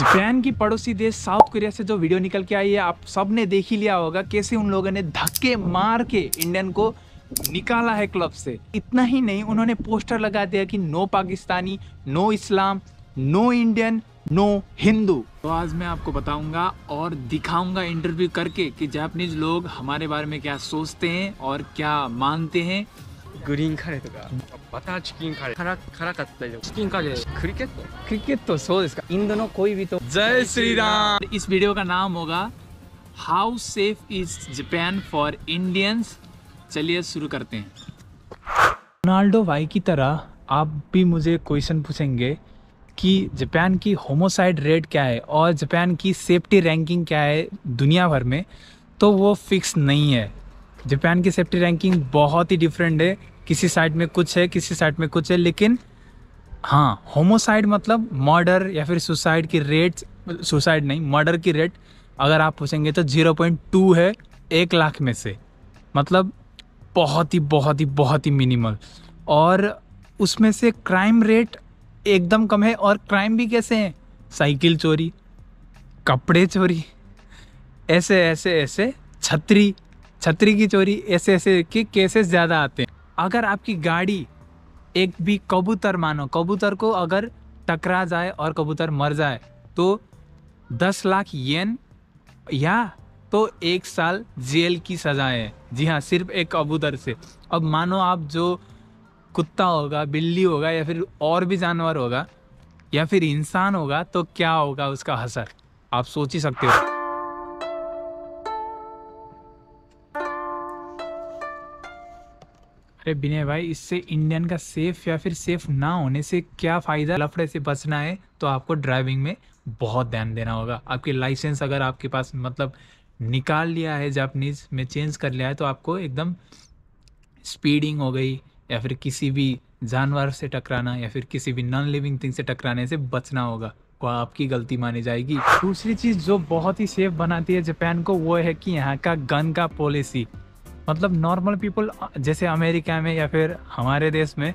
Japan की पड़ोसी देश साउथ कोरिया से जो वीडियो निकल के आई है आप सब ने देख ही लिया होगा कैसे उन लोगों ने धक्के मार के इंडियन को निकाला है क्लब से इतना ही नहीं उन्होंने पोस्टर लगा दिया कि no Pakistani no Islam no Indian no Hindu तो आज मैं आपको बताऊंगा और दिखाऊंगा इंटरव्यू करके कि जापानीज लोग हमारे बारे में क्या सोचते हैं और क्या मानते हैं グリーンカレーとかバターチキンカレー辛辛かったりとかチキンカレークリケットクリケットそうですかインドの恋人 जय श्री राम इस वीडियो का नाम होगा हाउ चलिए शुरू करते हैं रोनाल्डो भाई की तरह आप भी मुझे क्वेश्चन पूछेंगे कि जापान की होमोसाइड रेट क्या है और जापान की सेफ्टी रैंकिंग क्या है दुनिया भर में तो वो फिक्स नहीं है जापान की सेफ्टी रैंकिंग बहुत ही डिफरेंट है किसी साइड में कुछ है किसी साइड में कुछ है लेकिन हाँ होमोसाइड मतलब मर्डर या फिर सुसाइड की रेट सुसाइड नहीं मर्डर की रेट अगर आप पूछेंगे तो जीरो पॉइंट टू है एक लाख में से मतलब बहुत ही बहुत ही बहुत ही मिनिमल और उसमें से क्राइम रेट एकदम कम है और क्राइम भी कैसे हैं साइकिल चोरी कपड़े चोरी ऐसे ऐसे ऐसे छतरी छतरी की चोरी ऐसे ऐसे के केसेस ज़्यादा आते हैं अगर आपकी गाड़ी एक भी कबूतर मानो कबूतर को अगर टकरा जाए और कबूतर मर जाए तो दस लाख येन या तो एक साल जेल की सज़ा है जी हाँ सिर्फ एक कबूतर से अब मानो आप जो कुत्ता होगा बिल्ली होगा या फिर और भी जानवर होगा या फिर इंसान होगा तो क्या होगा उसका असर आप सोच ही सकते हो अरे विनय भाई इससे इंडियन का सेफ या फिर सेफ ना होने से क्या फ़ायदा लफड़े से बचना है तो आपको ड्राइविंग में बहुत ध्यान देना होगा आपके लाइसेंस अगर आपके पास मतलब निकाल लिया है जापनीज में चेंज कर लिया है तो आपको एकदम स्पीडिंग हो गई या फिर किसी भी जानवर से टकराना या फिर किसी भी नॉन लिविंग थिंग से टकराने से बचना होगा वो आपकी गलती मानी जाएगी दूसरी चीज़ जो बहुत ही सेफ बनाती है जापान को वो है कि यहाँ का गन का पॉलिसी मतलब नॉर्मल पीपल जैसे अमेरिका में या फिर हमारे देश में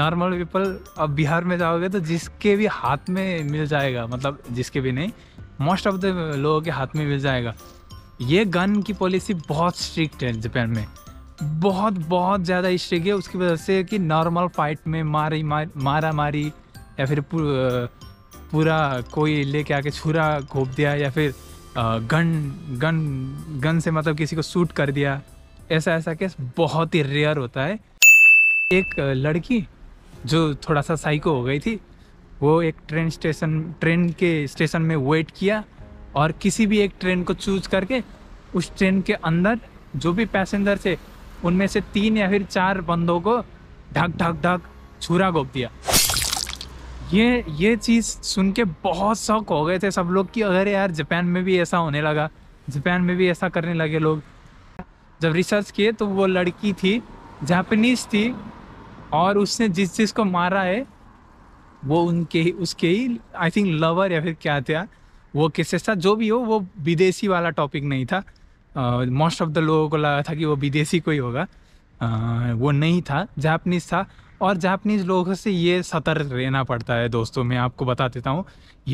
नॉर्मल पीपल अब बिहार में जाओगे तो जिसके भी हाथ में मिल जाएगा मतलब जिसके भी नहीं मोस्ट ऑफ द लोगों के हाथ में मिल जाएगा ये गन की पॉलिसी बहुत स्ट्रिक्ट है जापान में बहुत बहुत ज़्यादा स्ट्रिक्ट है उसकी वजह से कि नॉर्मल फाइट में मारी मार, मारा मारी या फिर पूरा कोई लेके आके छुरा घोप दिया या फिर गन गन गन से मतलब किसी को शूट कर दिया ऐसा ऐसा केस बहुत ही रेयर होता है एक लड़की जो थोड़ा सा साइको हो गई थी वो एक ट्रेन स्टेशन ट्रेन के स्टेशन में वेट किया और किसी भी एक ट्रेन को चूज करके उस ट्रेन के अंदर जो भी पैसेंजर थे उनमें से तीन या फिर चार बंदों को ढक ढक ढक छुरा गोप दिया ये ये चीज़ सुन के बहुत शौक हो गए थे सब लोग कि अगर यार जापान में भी ऐसा होने लगा जापान में भी ऐसा करने लगे लोग जब रिसर्च किए तो वो लड़की थी जापानीज थी और उसने जिस चीज़ को मारा है वो उनके ही उसके ही आई थिंक लवर या फिर क्या था वो किसे था जो भी हो वो विदेशी वाला टॉपिक नहीं था मोस्ट ऑफ द लोगों को लगा था कि वो विदेशी कोई होगा uh, वो नहीं था जापनीज था और जापनीज लोगों से ये सतर्क रहना पड़ता है दोस्तों मैं आपको बता देता हूँ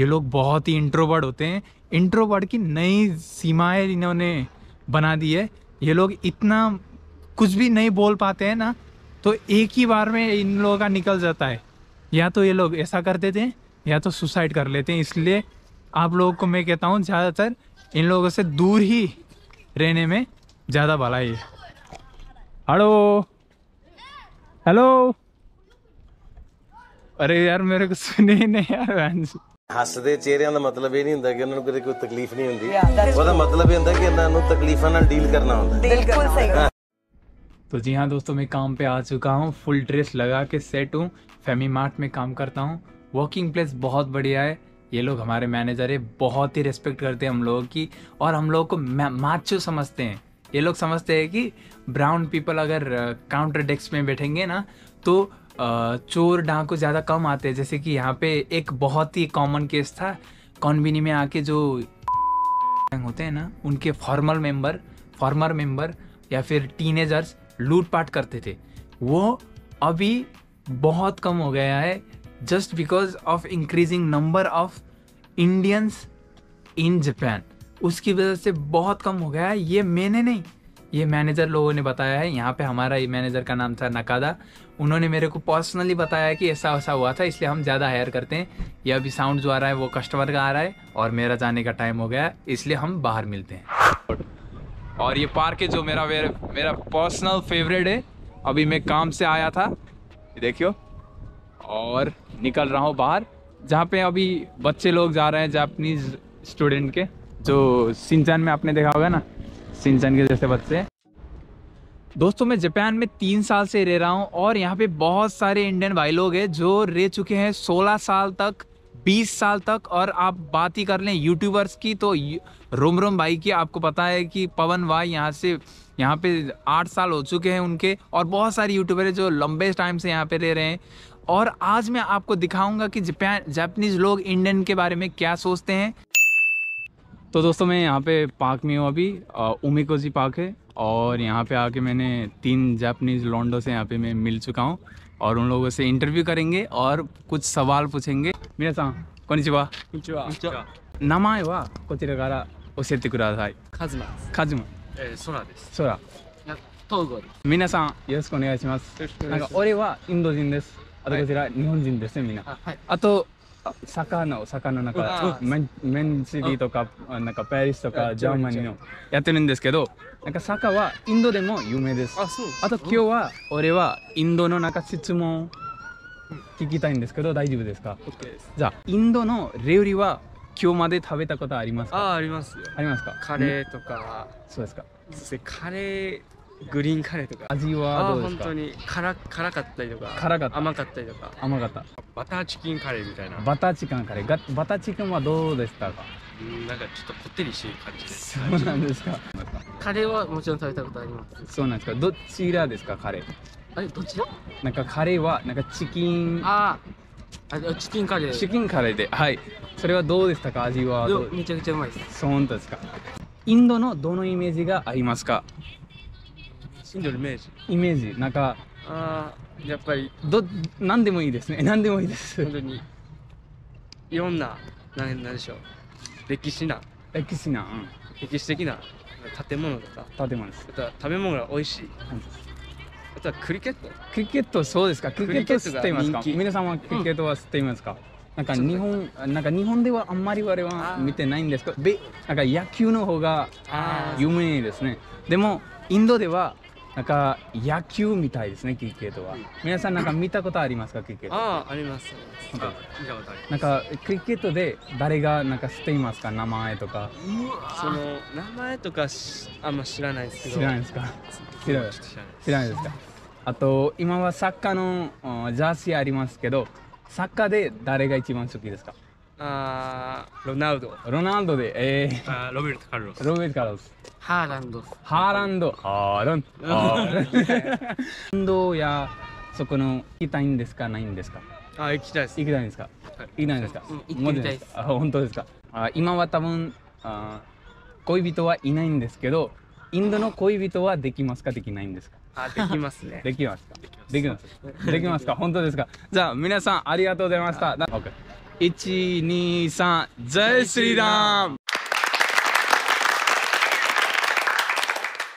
ये लोग बहुत ही इंट्रोवर्ड होते हैं इंट्रोवर्ड की नई सीमाएं इन्होंने बना दी है ये लोग इतना कुछ भी नहीं बोल पाते हैं ना तो एक ही बार में इन लोगों का निकल जाता है या तो ये लोग ऐसा कर देते हैं या तो सुसाइड कर लेते हैं इसलिए आप लोगों को मैं कहता हूँ ज़्यादातर इन लोगों से दूर ही रहने में ज़्यादा भला है हेलो हेलो अरे यार मेरे को सुने ही नहीं यार बहन हसते चेहर का मतलब यह नहीं हूं कि कोई तकलीफ नहीं होंगी ਤਕਲੀਫ ਨਹੀਂ ਹੁੰਦੀ ਉਹਦਾ ਮਤਲਬ ਇਹ ਹੁੰਦਾ ਕਿ ਇਹਨਾਂ ਨੂੰ तो जी हाँ दोस्तों मैं काम पे आ चुका हूँ फुल ड्रेस लगा के सेट हूँ फैमी मार्ट में काम करता हूँ वर्किंग प्लेस बहुत बढ़िया है ये लोग हमारे मैनेजर है बहुत ही रिस्पेक्ट करते हैं हम लोगों की और हम लोगों को माचो समझते हैं ये लोग समझते हैं कि ब्राउन पीपल अगर काउंटर uh, डेस्क में बैठेंगे ना तो चोर डाकू ज़्यादा कम आते हैं जैसे कि यहाँ पे एक बहुत ही कॉमन केस था कॉन्बिनी में आके जो होते हैं ना उनके फॉर्मल मेंबर फॉर्मर मेंबर या फिर टीनेजर्स लूटपाट करते थे वो अभी बहुत कम हो गया है just because of increasing number of Indians in Japan उसकी वजह से बहुत कम हो गया है ये मैंने नहीं ये मैनेजर लोगों ने बताया है यहाँ पे हमारा मैनेजर का नाम था नकादा उन्होंने मेरे को पर्सनली बताया कि ऐसा वैसा हुआ था इसलिए हम ज़्यादा हायर करते हैं ये अभी साउंड जो आ रहा है वो कस्टमर का आ रहा है और मेरा जाने का टाइम हो गया है इसलिए हम बाहर मिलते हैं और ये पार्क है जो मेरा मेरा पर्सनल फेवरेट है अभी मैं काम से आया था देखियो और निकल रहा हूँ बाहर जहाँ पे अभी बच्चे लोग जा रहे हैं जापनीज स्टूडेंट के जो सिंचान में आपने देखा होगा ना सिंचन के जैसे बच्चे दोस्तों मैं जापान में तीन साल से रह रहा हूँ और यहाँ पे बहुत सारे इंडियन भाई लोग हैं जो रह चुके हैं सोलह साल तक 20 साल तक और आप बात ही कर लें यूट्यूबर्स की तो रोम रोम भाई की आपको पता है कि पवन भाई यहाँ से यहाँ पे आठ साल हो चुके हैं उनके और बहुत सारे यूट्यूबर हैं जो लंबे टाइम से यहाँ पे रह रहे हैं और आज मैं आपको दिखाऊंगा कि जापान जापानीज लोग इंडियन के बारे में क्या सोचते हैं तो दोस्तों मैं यहाँ पे पार्क में हूँ अभी उमिकोजी पार्क है और यहाँ पे आके मैंने तीन जापनीज़ लॉन्डो से यहाँ पे मैं मिल चुका हूँ और उन लोगों से इंटरव्यू करेंगे और कुछ सवाल पूछेंगे मेरे साथ कौनचिवा नामाए वा कोचिरा ओसेते कुरासाई खाजुमा खाजुमा है मीना अतो 魚の坂の中メンシティとかなんかパリスとかジャーマニーのやってるんですけどなんか坂はインドでも有名ですあと今日は俺はインドの中質問聞きたいんですけど大丈夫ですかじゃあインドの料理は今日まで食べたことありますかあありますありますかカレーとかそうですかカレーグリーンカレーとか味はどうですか本当に辛辛かったりとか辛かった甘かったりとか甘かったバターチキンカレーみたいなバターチキンカレーバターチキンはどうでしたかうんなんかちょっとこってりしてる感じですそうなんですかカレーはもちろん食べたことありますそうなんですかどちらですかカレーあれどちらなんかカレーはなんかチキンあああチキンカレーチキンカレーではいそれはどうでしたか味はめちゃくちゃうまいですそうなんですかインドのどのイメージがありますか新庄のイメージイメージなんかああやっぱりど何でもいいですね何 でもいいです本当にいろんな何何でしょう歴史な歴史な、うん、歴史的な建物とか建物ですあとは食べ物が美味しい、うん、あとはクリケットクリケットそうですかクリケット知っていますか皆さんはクリケットは知っていますか、うん、なんか日本なんか日本ではあんまり我々は見てないんですけどなんか野球の方が有名ですねでもインドではなんか野球みたいですねキーケートは、皆さんなんか見たことありますかキーケートあありますなんかありますなんかキーケートで誰がなんか知っていますか名前とかその名前とかあんま知らないですけど知らないですか知らない知らないですかあと今はサッカーのジャーシーありますけどサッカーで誰が一番好きですかあロナウド。ロナウドで、えー、ロベルト・カルロス。ロベルト・カルロス。ハーランド。ハーランド。ハーランド。ハーランや、そこの、行きたいんですかないんですかあ、行きたいです。行きたいんですか、はい、行きたいんですか、うん、行ってみたあ、本当ですかあ今は多分あ、恋人はいないんですけど、インドの恋人はできますかできないんですかあ、できますね。できますかできます。できますか 本当ですかじゃあ、皆さんありがとうございました。123 जय श्री राम